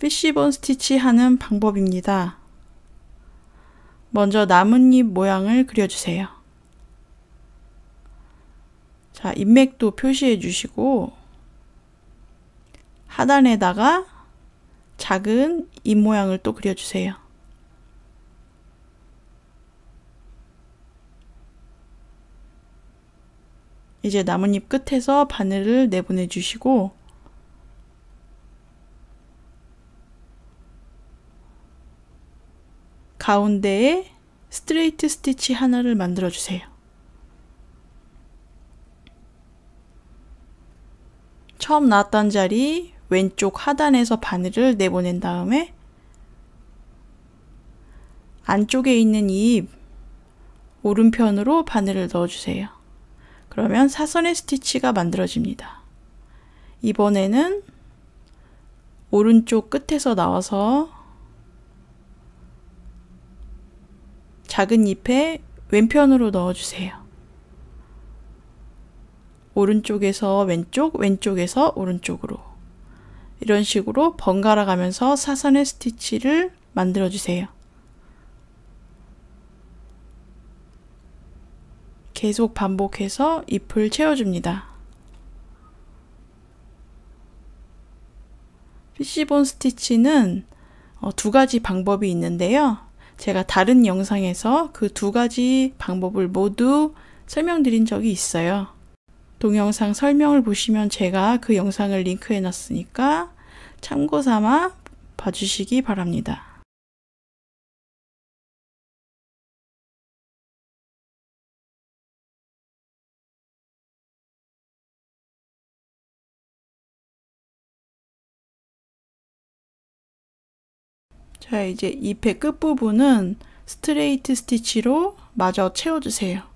피쉬본 스티치 하는 방법입니다. 먼저 나뭇잎 모양을 그려주세요. 자, 인맥도 표시해 주시고 하단에다가 작은 잎 모양을 또 그려주세요. 이제 나뭇잎 끝에서 바늘을 내보내 주시고 가운데에 스트레이트 스티치 하나를 만들어 주세요. 처음 나왔던 자리 왼쪽 하단에서 바늘을 내보낸 다음에 안쪽에 있는 이 오른편으로 바늘을 넣어주세요. 그러면 사선의 스티치가 만들어집니다. 이번에는 오른쪽 끝에서 나와서 작은 잎에 왼편으로 넣어주세요. 오른쪽에서 왼쪽, 왼쪽에서 오른쪽으로 이런 식으로 번갈아 가면서 사선의 스티치를 만들어 주세요. 계속 반복해서 잎을 채워줍니다. 피시본 스티치는 어, 두 가지 방법이 있는데요. 제가 다른 영상에서 그 두 가지 방법을 모두 설명드린 적이 있어요. 동영상 설명을 보시면 제가 그 영상을 링크해 놨으니까 참고 삼아 봐주시기 바랍니다. 자, 이제 잎의 끝부분은 스트레이트 스티치로 마저 채워주세요.